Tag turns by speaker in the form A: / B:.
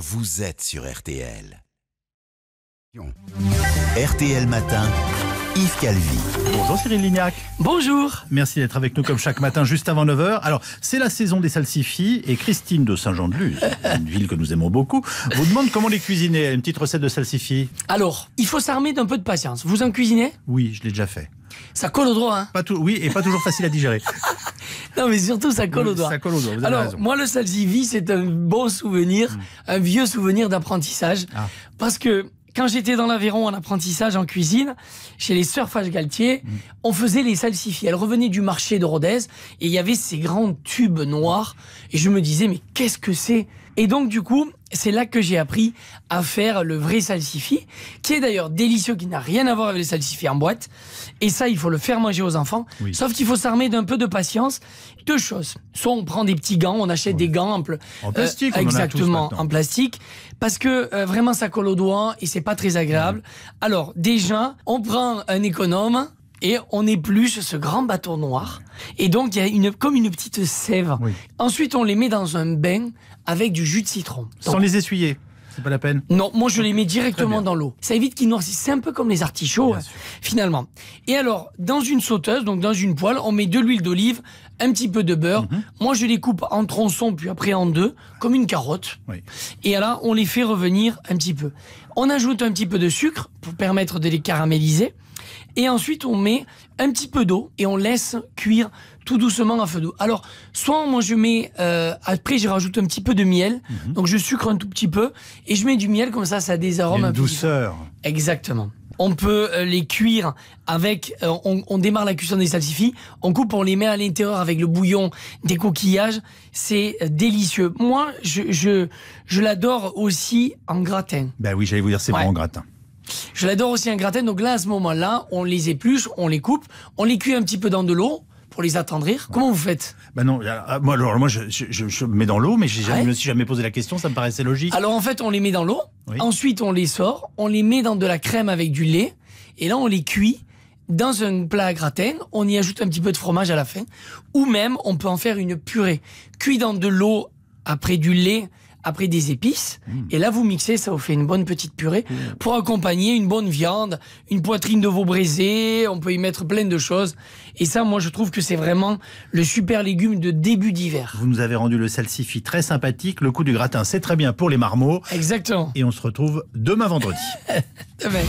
A: vous êtes sur RTL. RTL Matin. Yves Calvi. Bonjour Cyril Lignac. Bonjour. Merci d'être avec nous comme chaque matin juste avant 9h. Alors, c'est la saison des salsifis et Christine de Saint-Jean-de-Luz, une ville que nous aimons beaucoup, vous demande comment les cuisiner. Une petite recette de salsifis Alors,
B: il faut s'armer d'un peu de patience. Vous en cuisinez
A: Oui, je l'ai déjà fait. Ça colle au droit, hein Pas tout, oui, et pas toujours facile à digérer.
B: Non, mais surtout, ça colle euh, au doigt. Ça colle au doigt, vous Alors, moi, le Salsivi, c'est un bon souvenir, mmh. un vieux souvenir d'apprentissage. Ah. Parce que quand j'étais dans l'Aveyron en apprentissage en cuisine, chez les sœurs Galtier, mmh. on faisait les salsifis. Elles revenaient du marché de Rodez et il y avait ces grands tubes noirs. Et je me disais, mais qu'est-ce que c'est et donc, du coup, c'est là que j'ai appris à faire le vrai salsifi, qui est d'ailleurs délicieux, qui n'a rien à voir avec le salsifi en boîte. Et ça, il faut le faire manger aux enfants. Sauf qu'il faut s'armer d'un peu de patience. Deux choses. Soit on prend des petits gants, on achète des gants en, euh, plastique. exactement, en, plastique. Parce que euh, vraiment, ça colle aux doigts et c'est pas très agréable. Alors, déjà, on prend un économe et on épluche ce grand bâton noir. Et donc, il y a une, comme une petite sève. Ensuite, on les met dans un bain avec du jus de citron. Sans les
A: essuyer c'est pas la peine. Non, moi
B: je les mets directement dans l'eau. Ça évite qu'ils noircissent. C'est un peu comme les artichauts, hein, finalement. Et alors, dans une sauteuse, donc dans une poêle, on met de l'huile d'olive, un petit peu de beurre. Mhm. Moi je les coupe en tronçons, puis après en deux, comme une carotte. Et là, on les fait revenir un petit peu. On ajoute un petit peu de sucre pour permettre de les caraméliser. Et ensuite, on met un petit peu d'eau et on laisse cuire tout doucement à feu d'eau. Alors, soit moi je mets, euh, après je rajoute un petit peu de miel, mhm. donc je sucre un tout petit peu et je mets du miel comme ça, ça a des arômes. une douceur. Exactement. On peut euh, les cuire avec. Euh, on, démarre la cuisson des salsifis, on coupe, on les met à l'intérieur avec le bouillon, des coquillages. C'est délicieux. Moi, je, je, l'adore aussi en gratin.
A: Ben oui, j'allais vous dire, c'est bon en gratin.
B: Je l'adore aussi un gratin. Donc là, à ce moment-là, on les épluche, on les coupe, on les cuit un petit peu dans de l'eau pour les attendrir. Comment
A: vous faites Ben non, ah, moi, alors, moi je, mets dans l'eau, mais je ne me suis jamais posé la question, ça me paraissait logique.
B: Alors en fait, on les met dans l'eau, ensuite on les sort, on les met dans de la crème avec du lait, et là on les cuit dans un plat à gratin, on y ajoute un petit peu de fromage à la fin, ou même on peut en faire une purée. Cuit dans de l'eau après du lait après des épices. Hmm. Et là, vous mixez, ça vous fait une bonne petite purée pour accompagner une bonne viande, une poitrine de veau braisé. On peut y mettre plein de choses. Et ça, moi, je trouve que c'est vraiment le
A: super légume de début d'hiver. Vous nous avez rendu le salsifi très sympathique. Le coup du gratin, c'est très bien pour les marmots. Exactement. Et on se retrouve demain vendredi. demain.